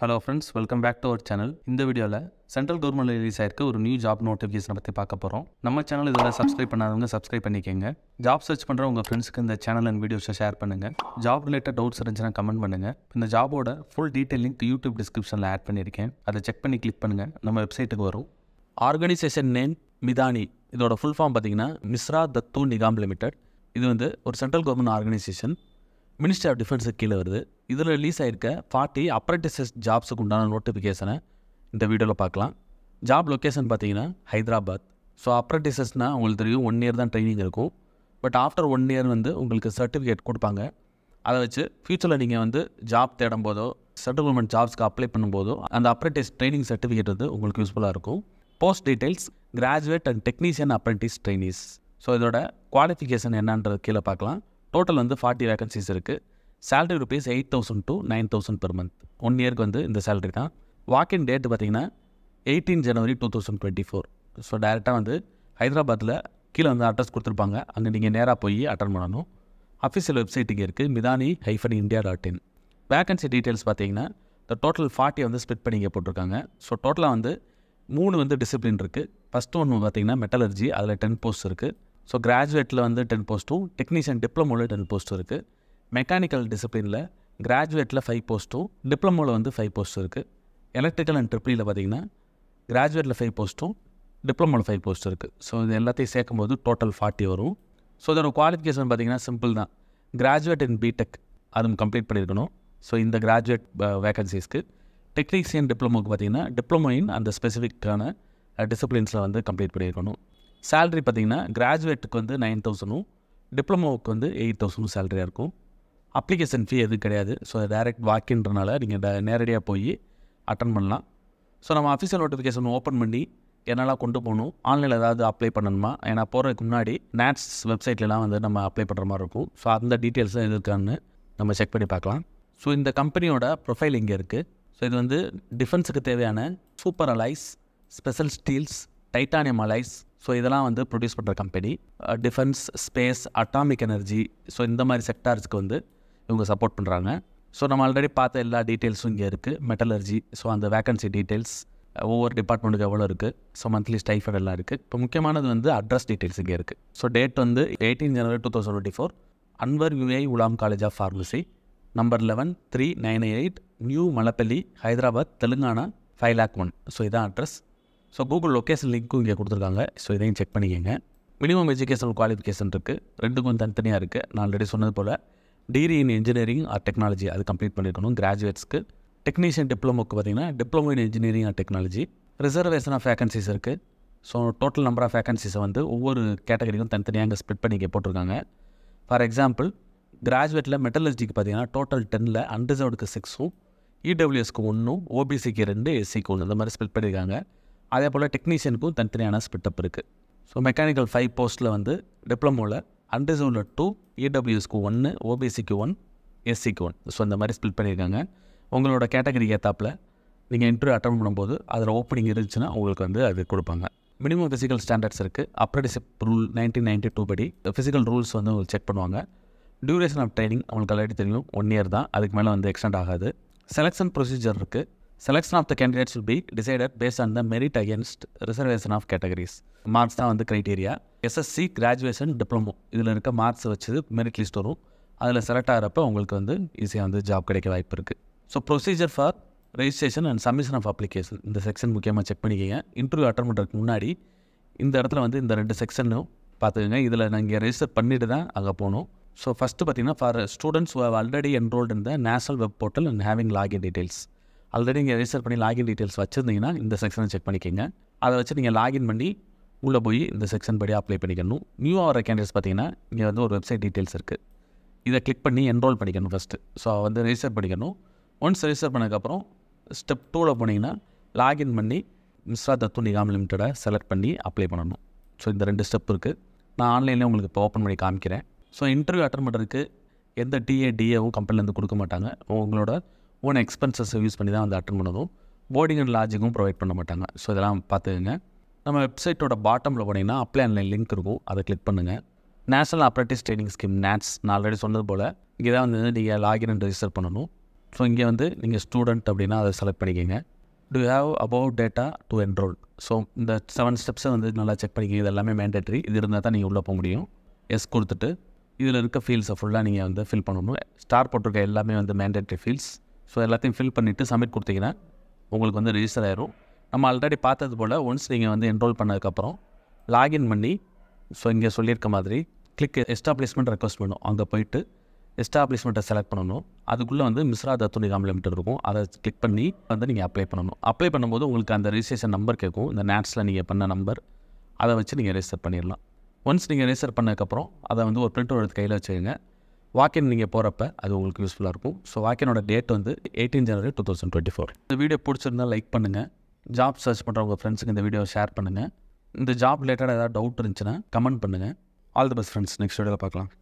hello friends welcome back to our channel இந்த வீடியோவில் central government release ஆயிருக்க ஒரு நியூ ஜாப் நோட்டிஃபிகேஷனை பற்றி பார்க்க போகிறோம் நம்ம சேனல் இதோட சப்ஸ்கிரைப் பண்ணாதவங்க சப்ஸ்கிரைப் பண்ணிக்கோங்க ஜாப் சர்ச் பண்ணுற உங்கள் ஃப்ரெண்ட்ஸுக்கு இந்த சேனல் அண்ட் வீடியோஸை ஷேர் பண்ணுங்கள் ஜாப் ரிலேட்டட் டவுட்ஸ் இருந்துச்சுன்னா கமெண்ட் பண்ணுங்கள் இந்த ஜாபோட ஃபுல் டீட்டெயில் லிங்க் யூடியூப் டிஸ்கிரிப்ஷனில் ஆட் பண்ணியிருக்கேன் அதை செக் பண்ணி கிளிக் பண்ணுங்கள் நம்ம வெப்சைட்டுக்கு வரும் ஆர்கனைசேஷன் நேம் மிதானி இதோட ஃபுல் ஃபார்ம் பார்த்தீங்கன்னா மிஸ்ரா தத்து நிகாம் லிமிடெட் இது வந்து ஒரு central government organisation ministry of டிஃபென்ஸுக்கு கீழே வருது இதில் ரிலீஸ் ஆகிருக்க ஃபார்ட்டி அப்ரண்டிசஸ் ஜாப்ஸுக்கு உண்டான நோட்டிஃபிகேஷனை இந்த வீடியோவில் பார்க்கலாம் ஜாப் லொக்கேஷன் பார்த்தீங்கன்னா ஹைதராபாத் ஸோ அப்ரண்டிசஸ்னால் உங்களுக்கு தெரியும் ஒன் இயர் தான் ட்ரைனிங் இருக்கும் பட் ஆஃப்டர் ஒன் இயர் வந்து உங்களுக்கு சர்டிஃபிகேட் கொடுப்பாங்க அதை வச்சு ஃப்யூச்சரில் நீங்கள் வந்து ஜாப் தேடும் போதோ செட்டில்மெண்ட் ஜாப்ஸ்க்கு அப்ளை பண்ணும்போதோ அந்த அப்ரண்டிஸ் ட்ரைனிங் சர்டிஃபிகேட் வந்து உங்களுக்கு யூஸ்ஃபுல்லாக இருக்கும் post details graduate and technician apprentice trainees so இதோட குவாலிஃபிகேஷன் என்னன்றது கீழே பார்க்கலாம் டோட்டல் வந்து ஃபார்ட்டி வேகன்சிஸ் இருக்குது salary rupees eight thousand to nine thousand per month one இயருக்கு வந்து இந்த சேலரி தான் வாக்கின் டேட் பார்த்திங்கன்னா eighteen January two thousand twenty four so டேரெக்டாக வந்து ஹைதராபாத்தில் கீழே வந்து அட்ரஸ் கொடுத்துருப்பாங்க அங்கே நீங்கள் நேராக போய் அட்டன் பண்ணணும் அஃபிஷியல் வெப்சைட் இங்கே இருக்குது Midhani hyphen India dot in vacancy details பார்த்தீங்கன்னா இந்த டோட்டல் ஃபார்ட்டியை வந்து ஸ்பிட் பண்ணி போட்டிருக்காங்க ஸோ டோட்டலாக வந்து மூணு வந்து டிசிப்ளின் இருக்குது ஃபஸ்ட் ஒன்று பார்த்திங்கன்னா மெட்டலர்ஜி அதில் டென் போஸ்ட் இருக்குது ஸோ கிராஜுவேட்டில் வந்து டென் போஸ்ட்டும் டெக்னீஷியன் டிப்ளமோவில் டென் போஸ்ட்டும் இருக்குது மெக்கானிக்கல் டிசிப்ளினில் கிராஜுவேட்டில் ஃபைவ் போஸ்ட்டும் டிப்ளமோவில் வந்து ஃபைவ் போஸ்ட்டும் இருக்குது எலக்ட்ரிக்கல் அண்ட் ட்ரிப்ளியில் பார்த்திங்கன்னா கிராஜுவேட்டில் ஃபைவ் போஸ்ட்டும் டிப்ளமோவில் ஃபைவ் போஸ்ட் இருக்குது ஸோ இது எல்லாத்தையும் சேர்க்கும்போது டோட்டல் ஃபார்ட்டி வரும் ஸோ இதோட குவாலிஃபிகேஷன் பார்த்திங்கன்னா சிம்பிள் தான் கிராஜுவேட் இன் பிடெக் அதுவும் கம்ப்ளீட் பண்ணியிருக்கணும் ஸோ இந்த கிராஜுவேட் வேகன்சிஸ்க்கு டெக்னீஷியன் டிப்ளமோக்கு பார்த்திங்கன்னா டிப்ளமோ இன் அந்த ஸ்பெசிஃபிக்கான டிசிப்ளின்ஸில் uh, வந்து கம்ப்ளீட் பண்ணியிருக்கணும் சேல்ரி பார்த்திங்கன்னா கிராஜுவேட்டுக்கு வந்து நைன் தௌசண்டும் டிப்ளமோவுக்கு வந்து எயிட் தௌசண்டும் சேலரியாக இருக்கும் அப்ளிகேஷன் ஃபீ எதுவும் கிடையாது ஸோ டேரெக்ட் வாக்கின்றனால நீங்கள் ட நேரடியாக போய் அட்டன் பண்ணலாம் ஸோ நம்ம அஃபிஷியல் நோட்டிஃபிகேஷன் ஓப்பன் பண்ணி என்னெல்லாம் கொண்டு போகணும் ஆன்லைனில் ஏதாவது அப்ளை பண்ணணுமா ஏன்னா போகிறதுக்கு முன்னாடி நேட்ஸ் வெப்சைட்லலாம் வந்து நம்ம அப்ளை பண்ணுற மாதிரி இருக்கும் ஸோ அந்த டீட்டெயில்ஸ் எது இருக்கான்னு நம்ம செக் பண்ணி பார்க்கலாம் ஸோ இந்த கம்பெனியோட ப்ரொஃபைல் இங்கே இருக்குது ஸோ இது வந்து டிஃபென்ஸுக்கு தேவையான super alloys special steels titanium alloys so இதெல்லாம் வந்து ப்ரொடியூஸ் பண்ணுற company defence space atomic energy so இந்த மாதிரி செக்டார்ஸ்க்கு வந்து இவங்க சப்போர்ட் பண்ணுறாங்க ஸோ நம்ம ஆல்ரெடி பார்த்த எல்லா டீட்டெயில்ஸும் இங்கே இருக்குது மெட்டலர்ஜி ஸோ அந்த வேக்கன்சி டீட்டெயில்ஸ் ஒவ்வொரு டிபார்ட்மெண்ட்டுக்கு எவ்வளோ இருக்குது ஸோ மந்த்லி ஸ்டைஃபட் எல்லாம் இருக்குது இப்போ முக்கியமானது வந்து அட்ரஸ் டீட்டெயில்ஸ் இங்கே இருக்குது ஸோ டேட் வந்து eighteen January two thousand twenty four Anwar ul Uloom college of pharmacy number eleven three nine eight new Mallepally Hyderabad Telangana five lakh one so இதான் அட்ரஸ் ஸோ கூகுள் லொக்கேஷன் லிங்க்கும் இங்கே கொடுத்துருக்காங்க ஸோ இதையும் செக் பண்ணிக்கோங்க மினிமம் எஜுகேஷனல் குவாலிஃபிகேஷன் இருக்குது ரெண்டுக்கும் தனித்தனியாக இருக்குது நான் ஆல்ரெடி சொன்னது போல் degree in engineering or technology அது கம்ப்ளீட் பண்ணியிருக்கணும் கிராஜுவேட்ஸ்க்கு டெக்னீஷியன் டிப்ளமோக்கு பார்த்திங்கன்னா diploma in engineering or technology reservation of vacancies இருக்குது ஸோ டோட்டல் நம்பர் ஆஃப் வேகன்சிஸை வந்து ஒவ்வொரு கேட்டகரிக்கும் தனித்தனியாக அங்கே ஸ்ப்ளிட் பண்ணி போட்டிருக்காங்க ஃபார் எக்ஸாம்பிள் கிராஜுவேட்டில் மெட்டலஜிக்கு பார்த்தீங்கன்னா டோட்டல் டெனில் அன்ரிசர்வ்டுக்கு சிக்ஸும் இடபிள்யூஎஸ்க்கு ஒன்றும் ஓபிசிக்கு ரெண்டு எஸ்சிக்கு ஒன்று இந்த மாதிரி ஸ்ப்ளிட் பண்ணியிருக்காங்க அதே போல் டெக்னீஷியனுக்கும் தனித்தனியான ஸ்பிட்டப் இருக்குது ஸோ மெக்கானிக்கல் ஃபைவ் போஸ்ட்டில் வந்து டிப்ளமோவில் அண்டர்சோனில் டூ இடபிள்யூஎஸ்க்கு ஒன்று ஓபிசிக்கு ஒன் எஸ்சிக்கு ஒன் ஸோ இந்த மாதிரி ஸ்பிட் பண்ணியிருக்காங்க உங்களோட கேட்டகரி ஏற்றாப்பில் நீங்கள் இன்டர்வியூ அட்டன் பண்ணும்போது அதில் ஓப்பனிங் இருந்துச்சுன்னா உங்களுக்கு வந்து அது கொடுப்பாங்க மினிமம் ஃபிசிக்கல் ஸ்டாண்டர்ட்ஸ் இருக்குது apprenticeship rule nineteen ninety two படி ஃபிசிக்கல் ரூல்ஸ் வந்து உங்களுக்கு செக் பண்ணுவாங்க டியூரேஷன் ஆஃப் ட்ரைனிங் அவங்களுக்கு ஆல்ரெடி தெரியும் ஒன் இயர் தான் அதுக்கு மேலே வந்து எக்ஸ்டெண்ட் ஆகாது செலெக்ஷன் ப்ரொசீஜர் இருக்குது selection of the candidates be decided based on the merit against reservation of categories marks தான் வந்து க்ரைட்டீரியா எஸ்எஸ்சி கிராஜுவேஷன் டிப்ளமோ இதில் இருக்க மார்க்ஸ் வச்சு மெரிட் லிஸ்ட் வரும் அதில் செலக்ட் ஆகிறப்ப உங்களுக்கு வந்து ஈஸியாக வந்து ஜாப் கிடைக்க வாய்ப்பு இருக்குது so procedure for registration and submission of application இந்த செக்ஷன் முக்கியமாக செக் பண்ணிக்கோங்க இன்டர்வியூ அட்டன் பண்ணுறதுக்கு முன்னாடி இந்த இடத்துல வந்து இந்த ரெண்டு செக்ஷனும் பார்த்துக்கோங்க இதில் நாங்கள் ரெஜிஸ்டர் பண்ணிவிட்டு தான் அங்கே போகணும் ஸோ ஃபஸ்ட்டு பார்த்தீங்கன்னா for students have already enrolled இந்த national web portal and having login details already நீங்கள் ரிஜிஸ்டர் பண்ணி லாகின் டீட்டெயில்ஸ் வச்சுருந்தீங்கன்னா இந்த செக்ஷனை செக் பண்ணிக்கோங்க அதை வச்சு நீங்கள் லாகின் பண்ணி உள்ளே போய் இந்த செக்ஷன் படி அப்ளை பண்ணிக்கணும் நியூ ஆகிற கேண்டிடேட்ஸ் பார்த்தீங்கன்னா இங்கே வந்து ஒரு வெப்சைட் டீட்டெயில்ஸ் இருக்குது இதை கிளிக் பண்ணி என்ரோல் பண்ணிக்கணும் ஃபஸ்ட்டு ஸோ வந்து ரிஜிஸ்டர் பண்ணிக்கணும் ஒன்ஸ் ரிஜிஸ்டர் பண்ணதுக்கப்புறம் ஸ்டெப் டூவில் போனீங்கன்னா லாகின் பண்ணி மிஸ்ரா தத்து நிகாம் லிமிட்டடை செலக்ட் பண்ணி அப்ளை பண்ணணும் ஸோ இந்த ரெண்டு ஸ்டெப் இருக்குது நான் ஆன்லைனில் உங்களுக்கு இப்போ ஓப்பன் பண்ணி காமிக்கிறேன் ஸோ இன்டர்வியூ அட்டன் பண்ணுறதுக்கு எந்த டிஏ டிஏவும் கம்பெனிலேருந்து கொடுக்க மாட்டாங்க உங்களோட ஓன் எக்ஸ்பென்சஸை யூஸ் பண்ணி தான் வந்து அட்டன் பண்ணதும் போர்டிங் அண்ட் லாஜிங்கும் ப்ரொவைட் பண்ண மாட்டாங்க ஸோ இதெல்லாம் பார்த்துக்கங்க நம்ம வெப்சைட்டோட பாட்டமில் போனீங்கன்னா அப்ளை ஆன்லைன் லிங்க் இருக்கும் அதை கிளிக் பண்ணுங்கள் national apprentice training scheme NATS நான் ஆல்ரெடி சொன்னது போல் இங்கே தான் வந்து நீங்கள் லாகின் அண்ட் ரிஜிஸ்டர் பண்ணணும் ஸோ இங்கே வந்து நீங்கள் ஸ்டூடெண்ட் அப்படின்னா அதை செலக்ட் பண்ணிக்கங்க to have above data to enrol so இந்த செவன் ஸ்டெப்ஸை வந்து நல்லா செக் பண்ணிக்கங்க இது எல்லாமே மேண்டேட்ரி இது இருந்தால் தான் நீங்கள் உள்ளே போக முடியும் எஸ் கொடுத்துட்டு இதில் இருக்க ஃபீல்ஸை ஃபுல்லாக நீங்கள் வந்து ஃபில் பண்ணணும் ஸ்டார் போட்டிருக்க எல்லாமே வந்து மேண்டேட்ரி ஃபீல்ஸ் ஸோ எல்லாத்தையும் ஃபில் பண்ணிவிட்டு சப்மிட் கொடுத்தீங்கன்னா உங்களுக்கு வந்து ரிஜிஸ்டர் ஆயிரும் நம்ம ஆல்ரெடி பார்த்தது போல் ஒன்ஸ் நீங்கள் வந்து என்ரோல் பண்ணதுக்கப்புறம் லாகின் பண்ணி ஸோ இங்கே சொல்லியிருக்க மாதிரி கிளிக் எஸ்டாப்ளிஷ்மெண்ட் ரெக்வஸ்ட் பண்ணும் அங்கே போயிட்டு எஸ்டாப்ளிஷ்மெண்ட்டை செலக்ட் பண்ணணும் அதுக்குள்ளே வந்து மிஸ்ரா தத்துணி காம் லிமிட்டட் இருக்கும் அதை கிளிக் பண்ணி வந்து நீங்கள் அப்ளை பண்ணணும் அப்ளை பண்ணும்போது உங்களுக்கு அந்த ரிஜிஸ்ட்ரேஷன் நம்பர் கேட்கும் இந்த நேட்ஸில் நீங்கள் பண்ண நம்பர் அதை வச்சு நீங்கள் ரிஜிஸ்டர் பண்ணிடலாம் ஒன்ஸ் நீங்கள் ரெஜிஸ்டர் பண்ணதுக்கப்புறம் அதை வந்து ஒரு பிரிண்ட் எடுத்து கையில் வச்சுக்கோங்க வாக்கின் நீங்கள் போகிறப்ப அது உங்களுக்கு யூஸ்ஃபுல்லாக இருக்கும் ஸோ வாக்கினோட டேட் வந்து eighteen January two thousand twenty four இந்த வீடியோ பிடிச்சிருந்தால் லைக் பண்ணுங்கள் ஜாப் சர்ச் பண்ணுற உங்கள் ஃப்ரெண்ட்ஸுக்கு இந்த வீடியோ ஷேர் பண்ணுங்கள் இந்த ஜாப் ரிலேட்டடாக ஏதாவது டவுட் இருந்துச்சுன்னா கமெண்ட் பண்ணுங்கள் all the best friends next வீடியோவில் பார்க்கலாம்